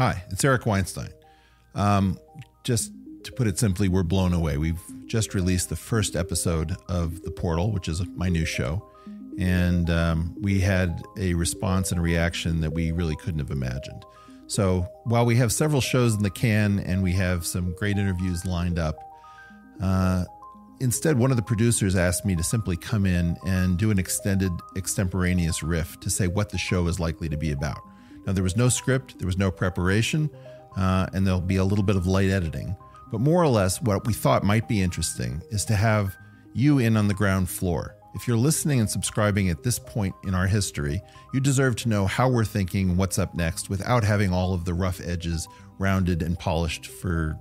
Hi, it's Eric Weinstein. Um, just to put it simply, we're blown away. We've just released the first episode of The Portal, which is my new show. And um, we had a response and reaction that we really couldn't have imagined. So while we have several shows in the can and we have some great interviews lined up, uh, instead, one of the producers asked me to simply come in and do an extended extemporaneous riff to say what the show is likely to be about. Now, there was no script, there was no preparation, uh, and there'll be a little bit of light editing. But more or less, what we thought might be interesting is to have you in on the ground floor. If you're listening and subscribing at this point in our history, you deserve to know how we're thinking, what's up next, without having all of the rough edges rounded and polished for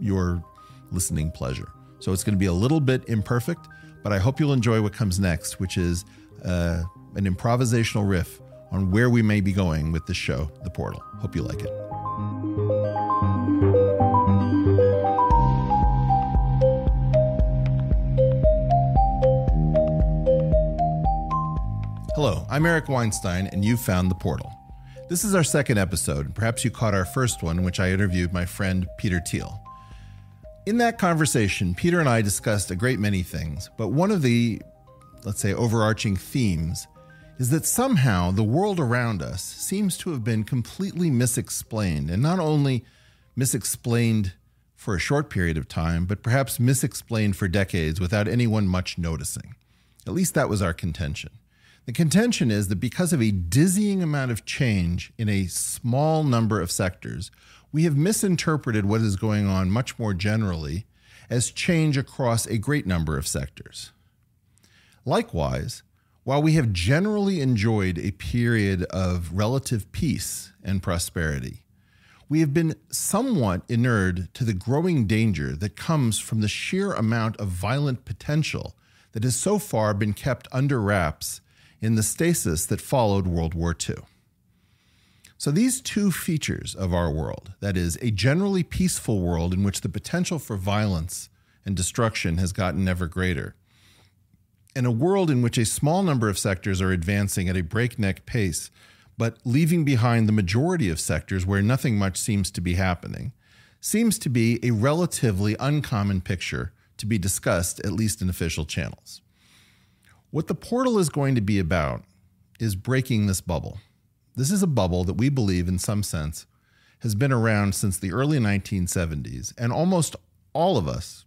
your listening pleasure. So it's going to be a little bit imperfect, but I hope you'll enjoy what comes next, which is uh, an improvisational riff on where we may be going with this show, The Portal. Hope you like it. Hello, I'm Eric Weinstein, and you've found The Portal. This is our second episode. Perhaps you caught our first one, in which I interviewed my friend Peter Thiel. In that conversation, Peter and I discussed a great many things, but one of the, let's say, overarching themes is that somehow the world around us seems to have been completely misexplained, and not only misexplained for a short period of time, but perhaps misexplained for decades without anyone much noticing. At least that was our contention. The contention is that because of a dizzying amount of change in a small number of sectors, we have misinterpreted what is going on much more generally as change across a great number of sectors. Likewise, while we have generally enjoyed a period of relative peace and prosperity, we have been somewhat inured to the growing danger that comes from the sheer amount of violent potential that has so far been kept under wraps in the stasis that followed World War II. So, these two features of our world that is, a generally peaceful world in which the potential for violence and destruction has gotten ever greater, in a world in which a small number of sectors are advancing at a breakneck pace, but leaving behind the majority of sectors where nothing much seems to be happening, seems to be a relatively uncommon picture to be discussed, at least in official channels. What the portal is going to be about is breaking this bubble. This is a bubble that we believe, in some sense, has been around since the early 1970s, and almost all of us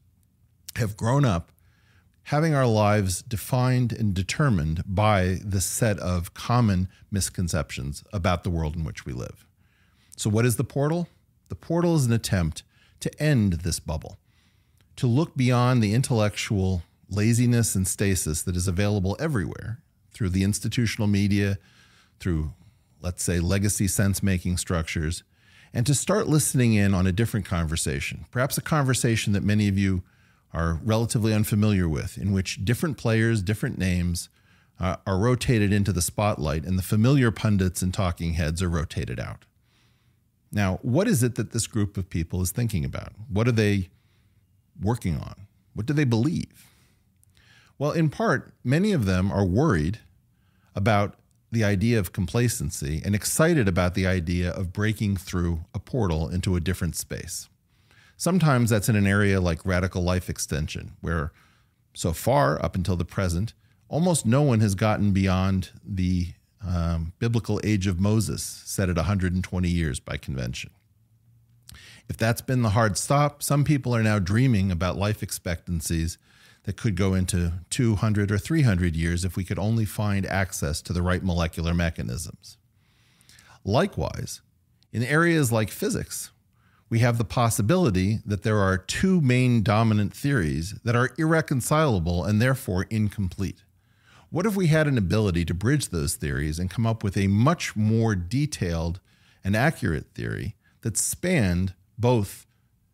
have grown up having our lives defined and determined by this set of common misconceptions about the world in which we live. So, what is the portal? The portal is an attempt to end this bubble, to look beyond the intellectual laziness and stasis that is available everywhere through the institutional media, through, let's say, legacy sense making structures, and to start listening in on a different conversation, perhaps a conversation that many of you are relatively unfamiliar with, in which different players, different names uh, are rotated into the spotlight and the familiar pundits and talking heads are rotated out. Now, what is it that this group of people is thinking about? What are they working on? What do they believe? Well, in part, many of them are worried about the idea of complacency and excited about the idea of breaking through a portal into a different space. Sometimes that's in an area like radical life extension, where so far up until the present, almost no one has gotten beyond the um, biblical age of Moses, set at 120 years by convention. If that's been the hard stop, some people are now dreaming about life expectancies that could go into 200 or 300 years if we could only find access to the right molecular mechanisms. Likewise, in areas like physics, we have the possibility that there are two main dominant theories that are irreconcilable and therefore incomplete. What if we had an ability to bridge those theories and come up with a much more detailed and accurate theory that spanned both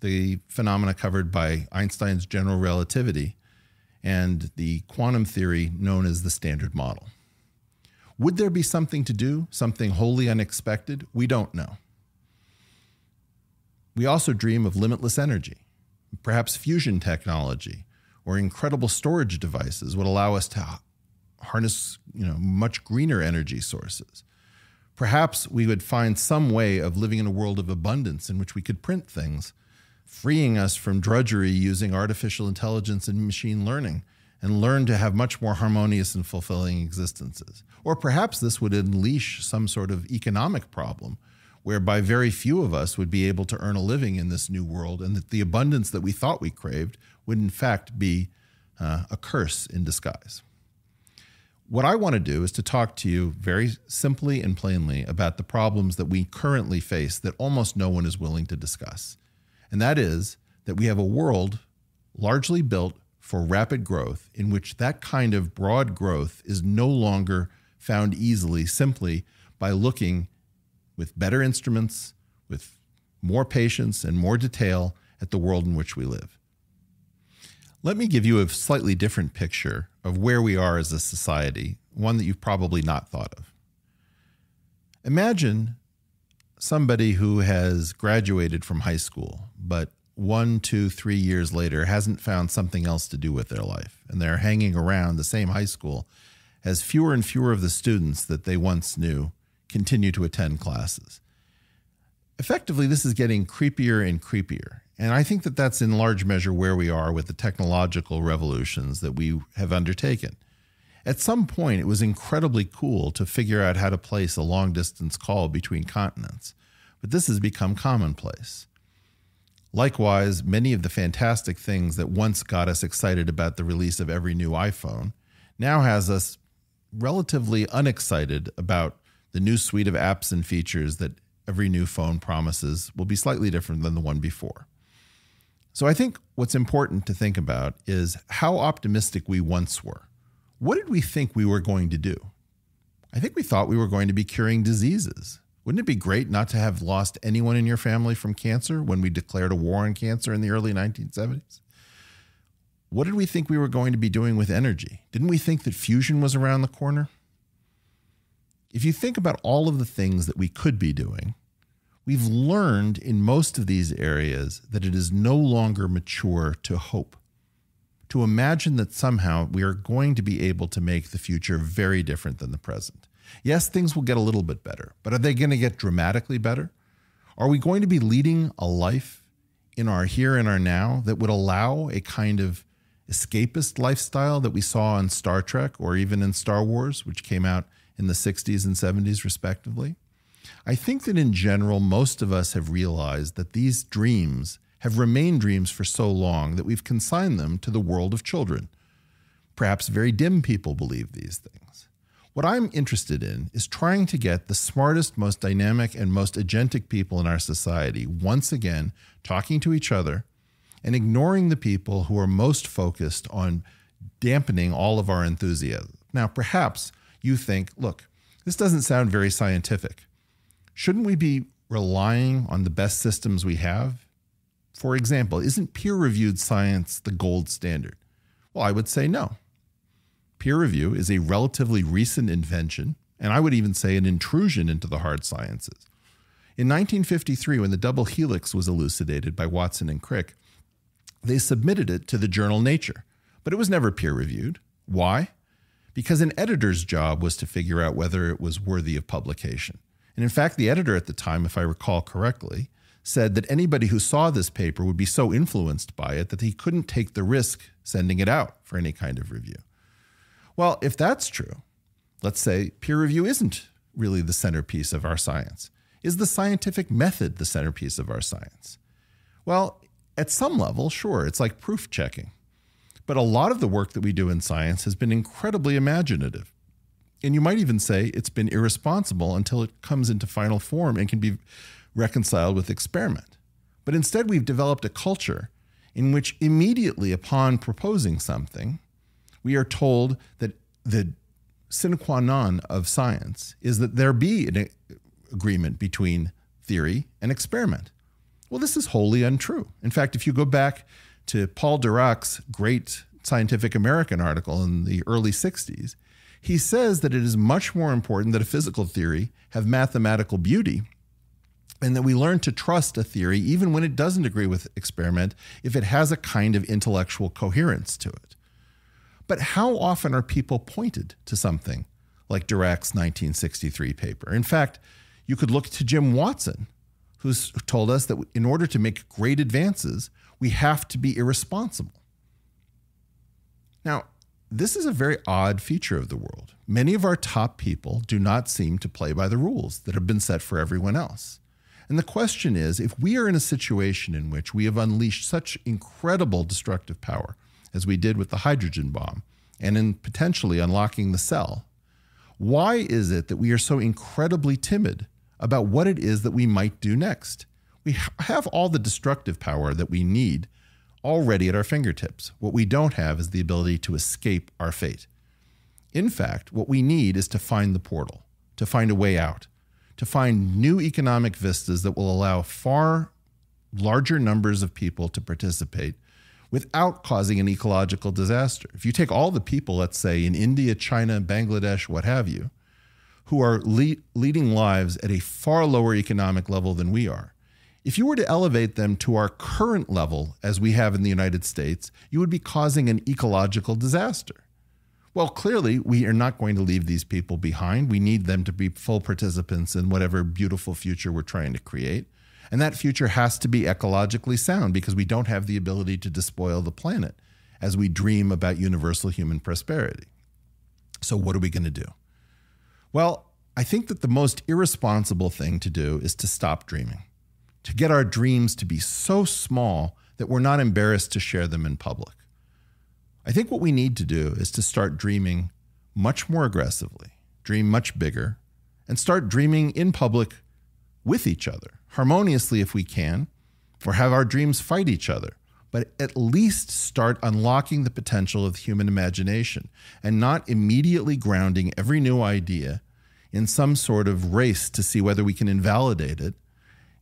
the phenomena covered by Einstein's general relativity and the quantum theory known as the Standard Model? Would there be something to do, something wholly unexpected? We don't know. We also dream of limitless energy. Perhaps fusion technology or incredible storage devices would allow us to harness you know, much greener energy sources. Perhaps we would find some way of living in a world of abundance in which we could print things, freeing us from drudgery using artificial intelligence and machine learning, and learn to have much more harmonious and fulfilling existences. Or perhaps this would unleash some sort of economic problem whereby very few of us would be able to earn a living in this new world, and that the abundance that we thought we craved would in fact be uh, a curse in disguise. What I want to do is to talk to you very simply and plainly about the problems that we currently face that almost no one is willing to discuss. And that is that we have a world largely built for rapid growth in which that kind of broad growth is no longer found easily simply by looking with better instruments, with more patience and more detail at the world in which we live. Let me give you a slightly different picture of where we are as a society, one that you've probably not thought of. Imagine somebody who has graduated from high school, but one, two, three years later hasn't found something else to do with their life, and they're hanging around the same high school as fewer and fewer of the students that they once knew continue to attend classes. Effectively, this is getting creepier and creepier. And I think that that's in large measure where we are with the technological revolutions that we have undertaken. At some point, it was incredibly cool to figure out how to place a long distance call between continents, but this has become commonplace. Likewise, many of the fantastic things that once got us excited about the release of every new iPhone now has us relatively unexcited about the new suite of apps and features that every new phone promises will be slightly different than the one before. So I think what's important to think about is how optimistic we once were. What did we think we were going to do? I think we thought we were going to be curing diseases. Wouldn't it be great not to have lost anyone in your family from cancer when we declared a war on cancer in the early 1970s? What did we think we were going to be doing with energy? Didn't we think that fusion was around the corner? if you think about all of the things that we could be doing, we've learned in most of these areas that it is no longer mature to hope. To imagine that somehow we are going to be able to make the future very different than the present. Yes, things will get a little bit better, but are they going to get dramatically better? Are we going to be leading a life in our here and our now that would allow a kind of escapist lifestyle that we saw in Star Trek or even in Star Wars, which came out in the 60s and 70s, respectively. I think that in general, most of us have realized that these dreams have remained dreams for so long that we've consigned them to the world of children. Perhaps very dim people believe these things. What I'm interested in is trying to get the smartest, most dynamic, and most agentic people in our society once again talking to each other and ignoring the people who are most focused on dampening all of our enthusiasm. Now, perhaps you think, look, this doesn't sound very scientific. Shouldn't we be relying on the best systems we have? For example, isn't peer reviewed science the gold standard? Well, I would say no. Peer review is a relatively recent invention, and I would even say an intrusion into the hard sciences. In 1953, when the double helix was elucidated by Watson and Crick, they submitted it to the journal Nature, but it was never peer reviewed. Why? because an editor's job was to figure out whether it was worthy of publication. And in fact, the editor at the time, if I recall correctly, said that anybody who saw this paper would be so influenced by it that he couldn't take the risk sending it out for any kind of review. Well, if that's true, let's say peer review isn't really the centerpiece of our science. Is the scientific method the centerpiece of our science? Well, at some level, sure, it's like proof checking. But a lot of the work that we do in science has been incredibly imaginative. And you might even say it's been irresponsible until it comes into final form and can be reconciled with experiment. But instead, we've developed a culture in which immediately upon proposing something, we are told that the sine qua non of science is that there be an agreement between theory and experiment. Well, this is wholly untrue. In fact, if you go back to Paul Dirac's great Scientific American article in the early 60s, he says that it is much more important that a physical theory have mathematical beauty and that we learn to trust a theory even when it doesn't agree with experiment if it has a kind of intellectual coherence to it. But how often are people pointed to something like Dirac's 1963 paper? In fact, you could look to Jim Watson, who's told us that in order to make great advances, we have to be irresponsible. Now, this is a very odd feature of the world. Many of our top people do not seem to play by the rules that have been set for everyone else. And the question is if we are in a situation in which we have unleashed such incredible destructive power, as we did with the hydrogen bomb, and in potentially unlocking the cell, why is it that we are so incredibly timid about what it is that we might do next? We have all the destructive power that we need already at our fingertips. What we don't have is the ability to escape our fate. In fact, what we need is to find the portal, to find a way out, to find new economic vistas that will allow far larger numbers of people to participate without causing an ecological disaster. If you take all the people, let's say in India, China, Bangladesh, what have you, who are le- leading lives at a far lower economic level than we are, if you were to elevate them to our current level, as we have in the United States, you would be causing an ecological disaster. Well, clearly, we are not going to leave these people behind. We need them to be full participants in whatever beautiful future we're trying to create. And that future has to be ecologically sound because we don't have the ability to despoil the planet as we dream about universal human prosperity. So, what are we going to do? Well, I think that the most irresponsible thing to do is to stop dreaming to get our dreams to be so small that we're not embarrassed to share them in public. I think what we need to do is to start dreaming much more aggressively, dream much bigger, and start dreaming in public with each other, harmoniously if we can, or have our dreams fight each other. But at least start unlocking the potential of the human imagination and not immediately grounding every new idea in some sort of race to see whether we can invalidate it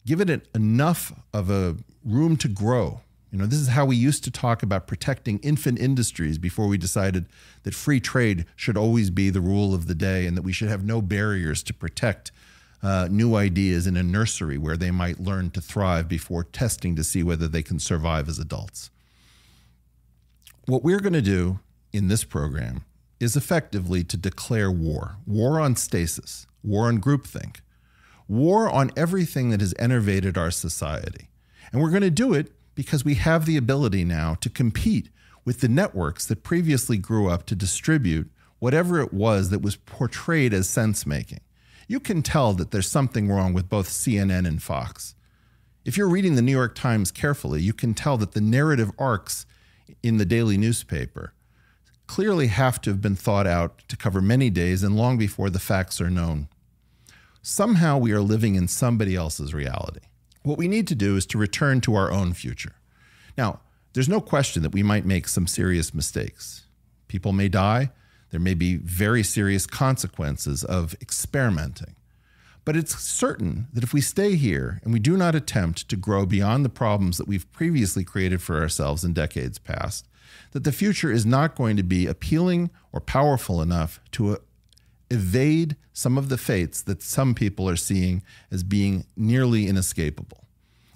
give it an, enough of a room to grow. You know, this is how we used to talk about protecting infant industries before we decided that free trade should always be the rule of the day and that we should have no barriers to protect uh, new ideas in a nursery where they might learn to thrive before testing to see whether they can survive as adults. What we're going to do in this program is effectively to declare war war on stasis, war on groupthink, war on everything that has enervated our society. And we're going to do it because we have the ability now to compete with the networks that previously grew up to distribute whatever it was that was portrayed as sense making. You can tell that there's something wrong with both CNN and Fox. If you're reading the New York Times carefully, you can tell that the narrative arcs in the daily newspaper clearly have to have been thought out to cover many days and long before the facts are known somehow we are living in somebody else's reality. What we need to do is to return to our own future. Now, there's no question that we might make some serious mistakes. People may die. There may be very serious consequences of experimenting. But it's certain that if we stay here and we do not attempt to grow beyond the problems that we've previously created for ourselves in decades past, that the future is not going to be appealing or powerful enough to evade some of the fates that some people are seeing as being nearly inescapable.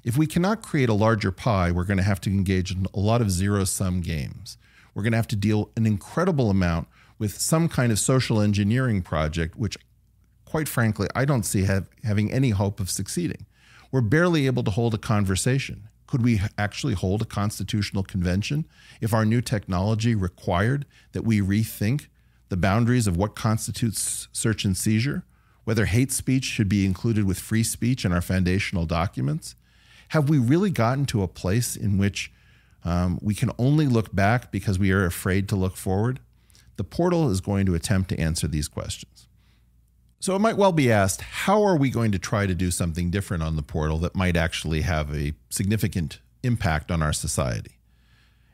If we cannot create a larger pie, we're going to have to engage in a lot of zero sum games. We're going to have to deal an incredible amount with some kind of social engineering project, which, quite frankly, I don't see have, having any hope of succeeding. We're barely able to hold a conversation. Could we actually hold a constitutional convention if our new technology required that we rethink the boundaries of what constitutes search and seizure, whether hate speech should be included with free speech in our foundational documents? Have we really gotten to a place in which um, we can only look back because we are afraid to look forward? The portal is going to attempt to answer these questions. So it might well be asked how are we going to try to do something different on the portal that might actually have a significant impact on our society?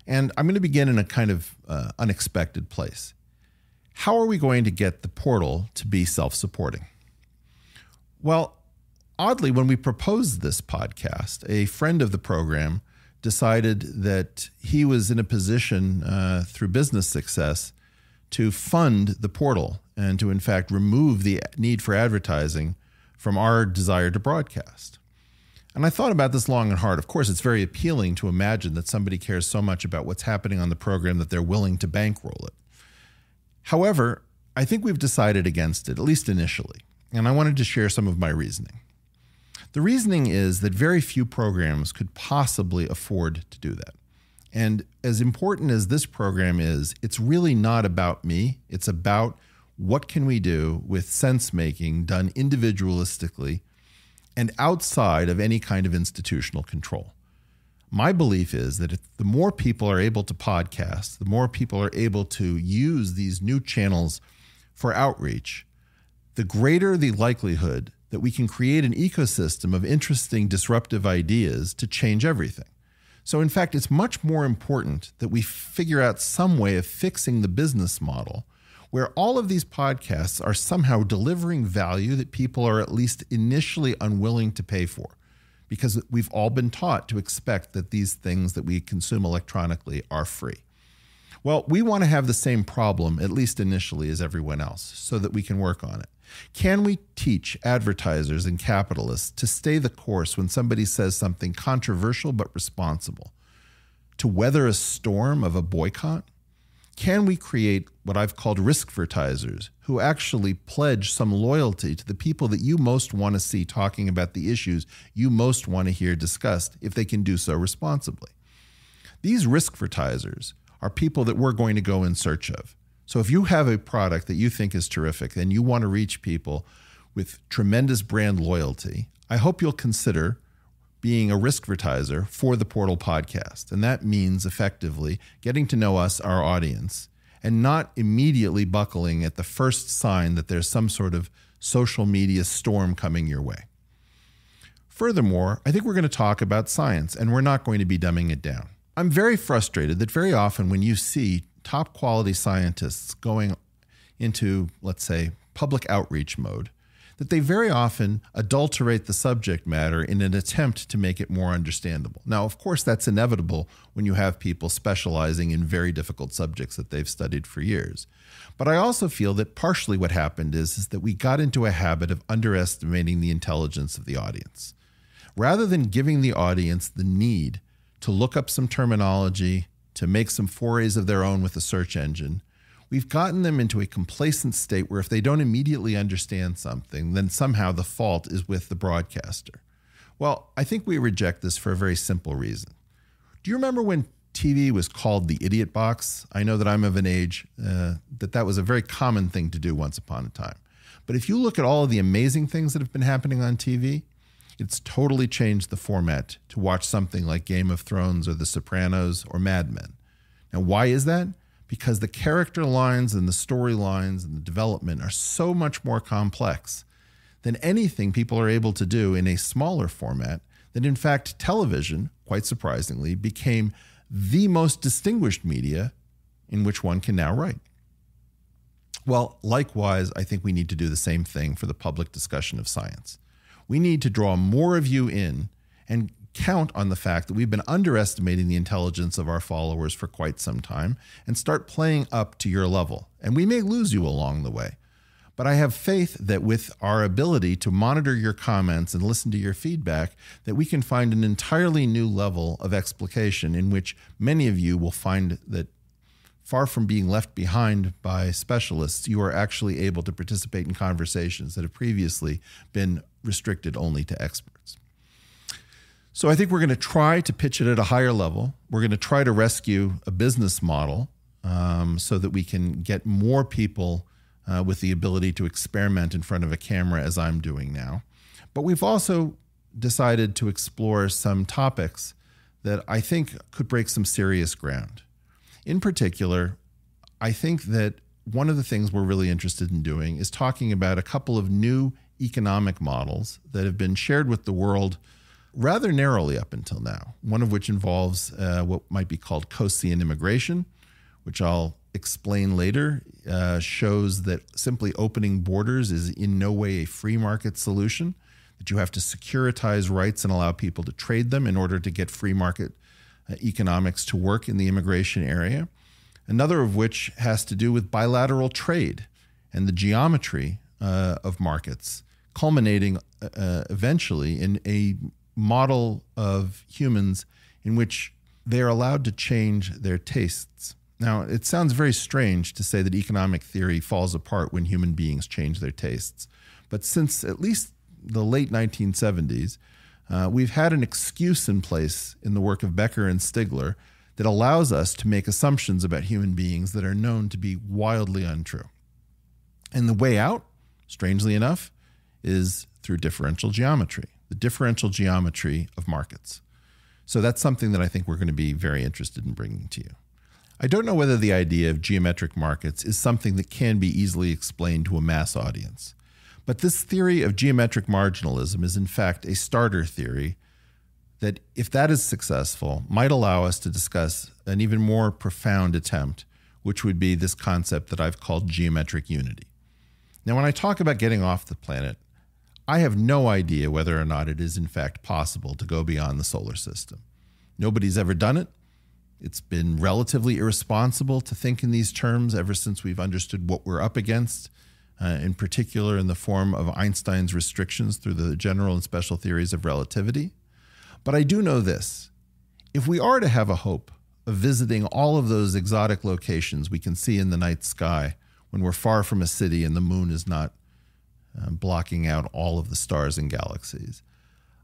And I'm going to begin in a kind of uh, unexpected place how are we going to get the portal to be self supporting? Well, oddly, when we proposed this podcast, a friend of the program decided that he was in a position uh, through business success to fund the portal and to, in fact, remove the need for advertising from our desire to broadcast. And I thought about this long and hard. Of course, it's very appealing to imagine that somebody cares so much about what's happening on the program that they're willing to bankroll it. However, I think we've decided against it, at least initially, and I wanted to share some of my reasoning. The reasoning is that very few programs could possibly afford to do that. And as important as this program is, it's really not about me. It's about what can we do with sense making done individualistically and outside of any kind of institutional control my belief is that if the more people are able to podcast, the more people are able to use these new channels for outreach, the greater the likelihood that we can create an ecosystem of interesting, disruptive ideas to change everything. So, in fact, it's much more important that we figure out some way of fixing the business model where all of these podcasts are somehow delivering value that people are at least initially unwilling to pay for because we've all been taught to expect that these things that we consume electronically are free. Well, we want to have the same problem, at least initially, as everyone else, so that we can work on it. Can we teach advertisers and capitalists to stay the course when somebody says something controversial but responsible? To weather a storm of a boycott? Can we create what I've called risk advertisers who actually pledge some loyalty to the people that you most want to see talking about the issues you most want to hear discussed if they can do so responsibly? These risk advertisers are people that we're going to go in search of. So if you have a product that you think is terrific and you want to reach people with tremendous brand loyalty, I hope you'll consider being a risk advertiser for the Portal podcast. And that means effectively getting to know us, our audience, and not immediately buckling at the first sign that there's some sort of social media storm coming your way. Furthermore, I think we're going to talk about science and we're not going to be dumbing it down. I'm very frustrated that very often when you see top quality scientists going into, let's say, public outreach mode, that they very often adulterate the subject matter in an attempt to make it more understandable. Now, of course, that's inevitable when you have people specializing in very difficult subjects that they've studied for years. But I also feel that partially what happened is, is that we got into a habit of underestimating the intelligence of the audience. Rather than giving the audience the need to look up some terminology, to make some forays of their own with a search engine, we've gotten them into a complacent state where if they don't immediately understand something, then somehow the fault is with the broadcaster. Well, I think we reject this for a very simple reason. Do you remember when TV was called the idiot box? I know that I'm of an age uh, that that was a very common thing to do once upon a time. But if you look at all of the amazing things that have been happening on TV, it's totally changed the format to watch something like Game of Thrones or The Sopranos or Mad Men. Now, why is that? because the character lines and the storylines and the development are so much more complex than anything people are able to do in a smaller format that in fact television quite surprisingly became the most distinguished media in which one can now write well likewise i think we need to do the same thing for the public discussion of science we need to draw more of you in and count on the fact that we've been underestimating the intelligence of our followers for quite some time and start playing up to your level. And we may lose you along the way. But I have faith that with our ability to monitor your comments and listen to your feedback, that we can find an entirely new level of explication in which many of you will find that far from being left behind by specialists, you are actually able to participate in conversations that have previously been restricted only to experts. So I think we're going to try to pitch it at a higher level. We're going to try to rescue a business model um, so that we can get more people uh, with the ability to experiment in front of a camera as I'm doing now. But we've also decided to explore some topics that I think could break some serious ground. In particular, I think that one of the things we're really interested in doing is talking about a couple of new economic models that have been shared with the world rather narrowly up until now, one of which involves uh, what might be called Coasean immigration, which I'll explain later, uh, shows that simply opening borders is in no way a free market solution, that you have to securitize rights and allow people to trade them in order to get free market uh, economics to work in the immigration area. Another of which has to do with bilateral trade and the geometry uh, of markets, culminating uh, uh eventually in a model of humans in which they are allowed to change their tastes. Now, it sounds very strange to say that economic theory falls apart when human beings change their tastes. But since at least the late 1970s, uh, we've had an excuse in place in the work of Becker and Stigler that allows us to make assumptions about human beings that are known to be wildly untrue. And the way out, strangely enough, is through differential geometry the differential geometry of markets. So that's something that I think we're going to be very interested in bringing to you. I don't know whether the idea of geometric markets is something that can be easily explained to a mass audience, but this theory of geometric marginalism is in fact a starter theory that, if that is successful, might allow us to discuss an even more profound attempt, which would be this concept that I've called geometric unity. Now, when I talk about getting off the planet, I have no idea whether or not it is in fact possible to go beyond the solar system. Nobody's ever done it. It's been relatively irresponsible to think in these terms ever since we've understood what we're up against, uh, in particular in the form of Einstein's restrictions through the general and special theories of relativity. But I do know this if we are to have a hope of visiting all of those exotic locations we can see in the night sky when we're far from a city and the moon is not um, blocking out all of the stars and galaxies.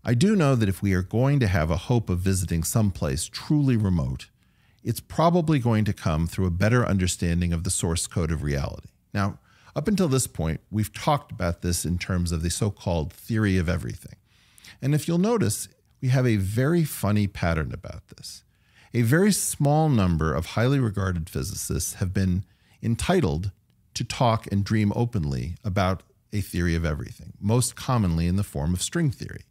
I do know that if we are going to have a hope of visiting someplace truly remote, it's probably going to come through a better understanding of the source code of reality. Now, up until this point, we've talked about this in terms of the so called theory of everything. And if you'll notice, we have a very funny pattern about this. A very small number of highly regarded physicists have been entitled to talk and dream openly about a theory of everything, most commonly in the form of string theory.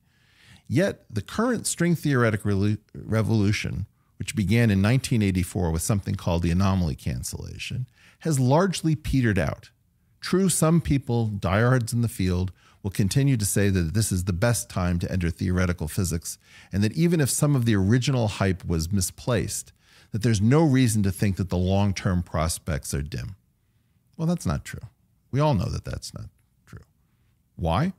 Yet, the current string theoretic revolution, which began in 1984 with something called the anomaly cancellation, has largely petered out. True, some people, diehards in the field, will continue to say that this is the best time to enter theoretical physics, and that even if some of the original hype was misplaced, that there's no reason to think that the long term prospects are dim. Well, that's not true. We all know that that's not why?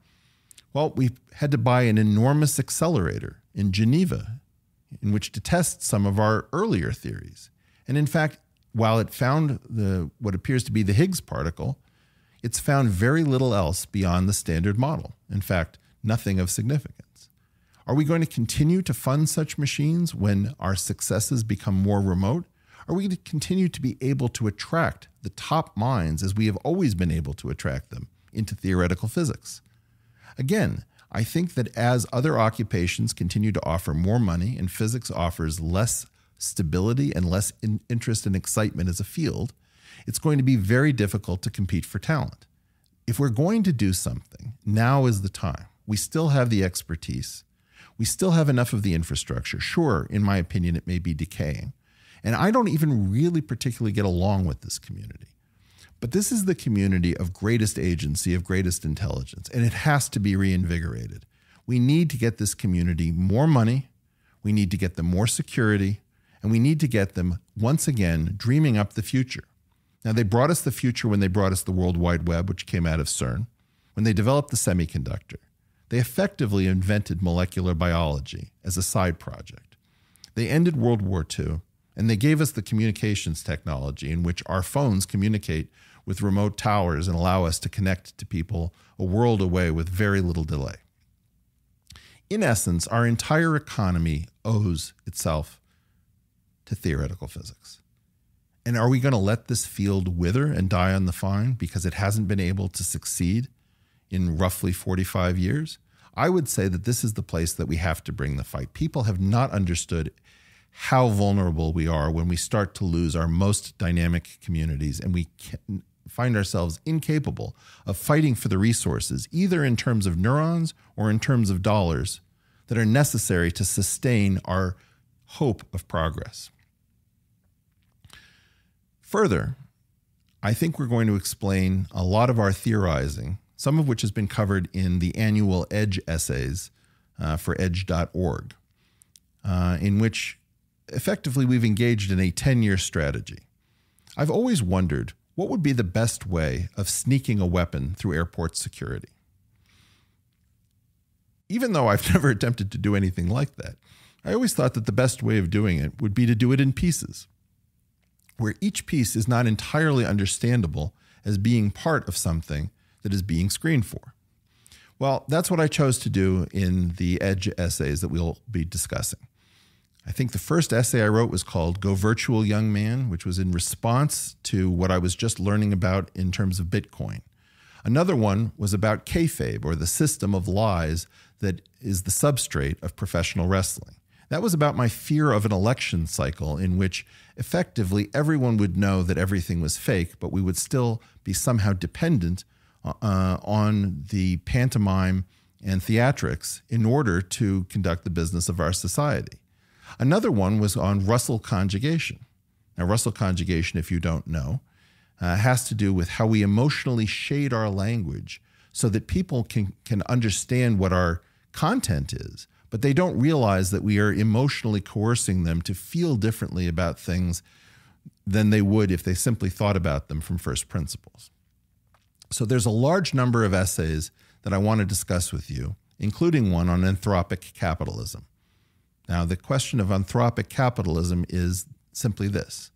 Well, we had to buy an enormous accelerator in Geneva in which to test some of our earlier theories. And in fact, while it found the, what appears to be the Higgs particle, it's found very little else beyond the standard model. In fact, nothing of significance. Are we going to continue to fund such machines when our successes become more remote? Are we going to continue to be able to attract the top minds as we have always been able to attract them? into theoretical physics. Again, I think that as other occupations continue to offer more money and physics offers less stability and less in interest and excitement as a field, it's going to be very difficult to compete for talent. If we're going to do something, now is the time. We still have the expertise. We still have enough of the infrastructure. Sure, in my opinion, it may be decaying. And I don't even really particularly get along with this community. But this is the community of greatest agency, of greatest intelligence, and it has to be reinvigorated. We need to get this community more money, we need to get them more security, and we need to get them once again dreaming up the future. Now, they brought us the future when they brought us the World Wide Web, which came out of CERN, when they developed the semiconductor. They effectively invented molecular biology as a side project. They ended World War II and they gave us the communications technology in which our phones communicate with remote towers and allow us to connect to people a world away with very little delay. In essence, our entire economy owes itself to theoretical physics. And are we going to let this field wither and die on the vine because it hasn't been able to succeed in roughly 45 years? I would say that this is the place that we have to bring the fight. People have not understood how vulnerable we are when we start to lose our most dynamic communities and we can, find ourselves incapable of fighting for the resources, either in terms of neurons or in terms of dollars, that are necessary to sustain our hope of progress. Further, I think we're going to explain a lot of our theorizing, some of which has been covered in the annual EDGE essays uh, for edge.org, uh, in which effectively we've engaged in a 10 year strategy. I've always wondered what would be the best way of sneaking a weapon through airport security? Even though I've never attempted to do anything like that, I always thought that the best way of doing it would be to do it in pieces, where each piece is not entirely understandable as being part of something that is being screened for. Well, that's what I chose to do in the Edge essays that we'll be discussing. I think the first essay I wrote was called Go Virtual Young Man, which was in response to what I was just learning about in terms of Bitcoin. Another one was about kayfabe, or the system of lies that is the substrate of professional wrestling. That was about my fear of an election cycle in which effectively everyone would know that everything was fake, but we would still be somehow dependent uh, on the pantomime and theatrics in order to conduct the business of our society. Another one was on Russell conjugation. Now, Russell conjugation, if you don't know, uh, has to do with how we emotionally shade our language so that people can, can understand what our content is, but they don't realize that we are emotionally coercing them to feel differently about things than they would if they simply thought about them from first principles. So there's a large number of essays that I want to discuss with you, including one on anthropic capitalism. Now, the question of anthropic capitalism is simply this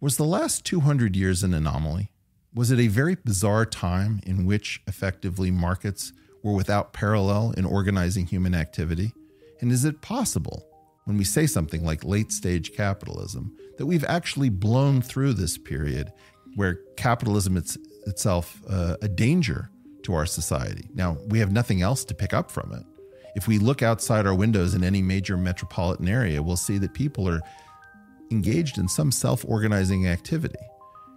Was the last 200 years an anomaly? Was it a very bizarre time in which effectively markets were without parallel in organizing human activity? And is it possible, when we say something like late stage capitalism, that we've actually blown through this period where capitalism itself uh, a danger to our society? Now, we have nothing else to pick up from it. If we look outside our windows in any major metropolitan area, we'll see that people are engaged in some self organizing activity.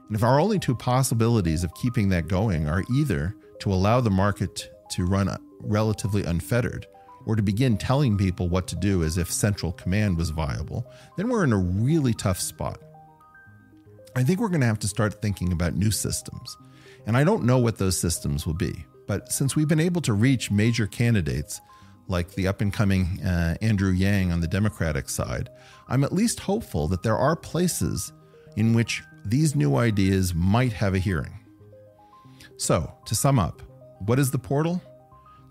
And if our only two possibilities of keeping that going are either to allow the market to run relatively unfettered or to begin telling people what to do as if central command was viable, then we're in a really tough spot. I think we're going to have to start thinking about new systems. And I don't know what those systems will be. But since we've been able to reach major candidates like the up and coming uh, Andrew Yang on the Democratic side, I'm at least hopeful that there are places in which these new ideas might have a hearing. So, to sum up, what is the portal?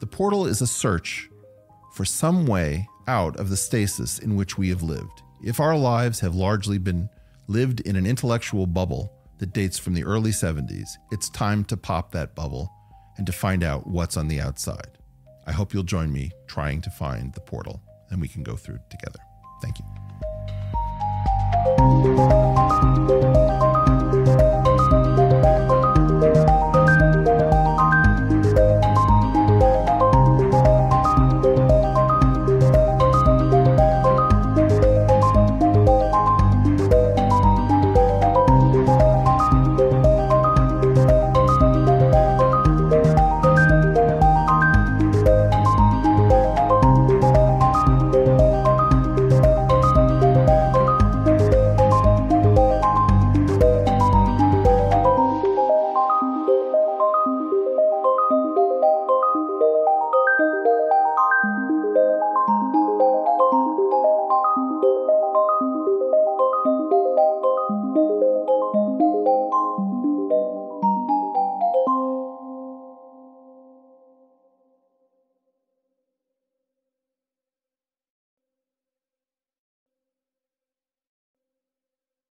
The portal is a search for some way out of the stasis in which we have lived. If our lives have largely been lived in an intellectual bubble that dates from the early 70s, it's time to pop that bubble and to find out what's on the outside. I hope you'll join me trying to find the portal and we can go through together. Thank you.